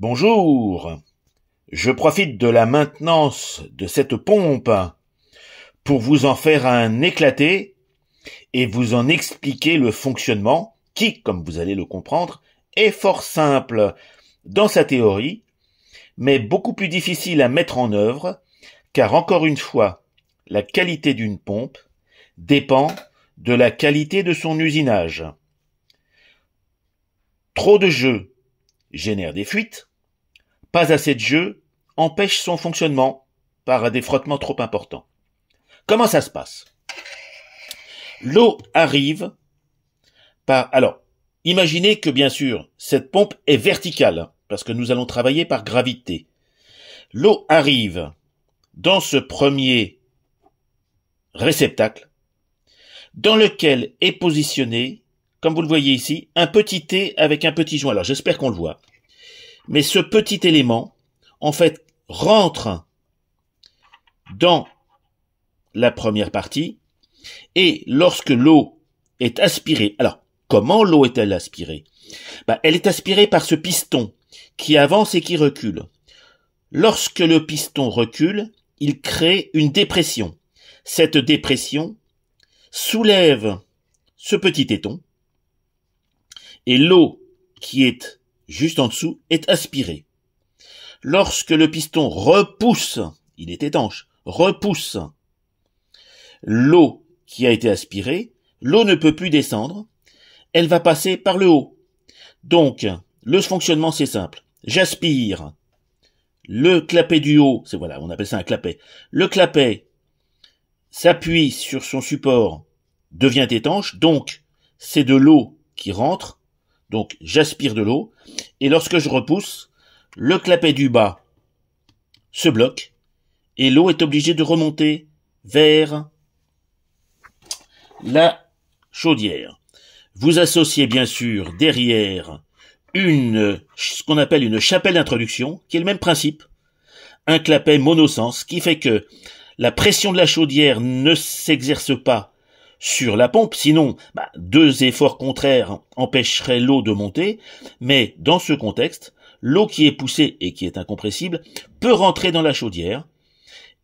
Bonjour. Je profite de la maintenance de cette pompe pour vous en faire un éclaté et vous en expliquer le fonctionnement qui, comme vous allez le comprendre, est fort simple dans sa théorie, mais beaucoup plus difficile à mettre en œuvre, car encore une fois, la qualité d'une pompe dépend de la qualité de son usinage. Trop de jeux génère des fuites, pas assez de jeu empêche son fonctionnement par des frottements trop importants. Comment ça se passe L'eau arrive par... Alors, imaginez que bien sûr, cette pompe est verticale, hein, parce que nous allons travailler par gravité. L'eau arrive dans ce premier réceptacle, dans lequel est positionné, comme vous le voyez ici, un petit T avec un petit joint. Alors j'espère qu'on le voit. Mais ce petit élément, en fait, rentre dans la première partie, et lorsque l'eau est aspirée, alors comment l'eau est-elle aspirée bah, Elle est aspirée par ce piston qui avance et qui recule. Lorsque le piston recule, il crée une dépression. Cette dépression soulève ce petit éton, et l'eau qui est juste en dessous, est aspiré. Lorsque le piston repousse, il est étanche, repousse l'eau qui a été aspirée, l'eau ne peut plus descendre, elle va passer par le haut. Donc, le fonctionnement c'est simple. J'aspire. Le clapet du haut, c'est voilà, on appelle ça un clapet. Le clapet s'appuie sur son support, devient étanche, donc c'est de l'eau qui rentre donc j'aspire de l'eau et lorsque je repousse, le clapet du bas se bloque et l'eau est obligée de remonter vers la chaudière. Vous associez bien sûr derrière une ce qu'on appelle une chapelle d'introduction qui est le même principe, un clapet monosens qui fait que la pression de la chaudière ne s'exerce pas sur la pompe, sinon bah, deux efforts contraires empêcheraient l'eau de monter, mais dans ce contexte, l'eau qui est poussée et qui est incompressible peut rentrer dans la chaudière,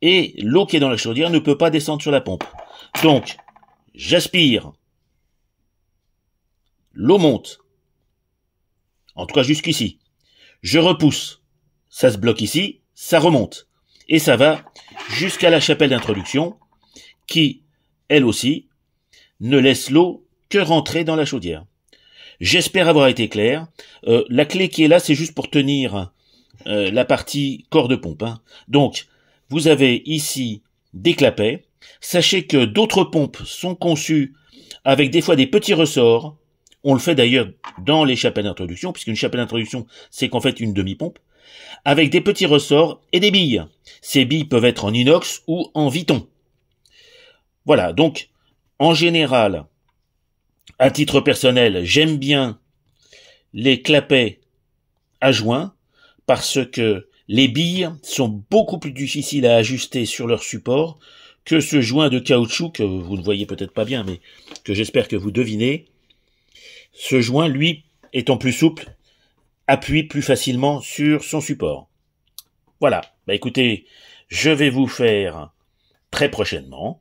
et l'eau qui est dans la chaudière ne peut pas descendre sur la pompe. Donc, j'aspire, l'eau monte, en tout cas jusqu'ici, je repousse, ça se bloque ici, ça remonte, et ça va jusqu'à la chapelle d'introduction, qui, elle aussi, ne laisse l'eau que rentrer dans la chaudière. J'espère avoir été clair. Euh, la clé qui est là, c'est juste pour tenir euh, la partie corps de pompe. Hein. Donc, vous avez ici des clapets. Sachez que d'autres pompes sont conçues avec des fois des petits ressorts. On le fait d'ailleurs dans les chapelles d'introduction, puisqu'une chapelle d'introduction, c'est qu'en fait une demi-pompe, avec des petits ressorts et des billes. Ces billes peuvent être en inox ou en viton. Voilà, donc en général, à titre personnel, j'aime bien les clapets à joint parce que les billes sont beaucoup plus difficiles à ajuster sur leur support que ce joint de caoutchouc que vous ne voyez peut-être pas bien, mais que j'espère que vous devinez. Ce joint, lui, étant plus souple, appuie plus facilement sur son support. Voilà. Bah écoutez, je vais vous faire très prochainement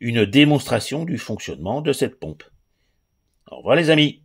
une démonstration du fonctionnement de cette pompe. Au revoir les amis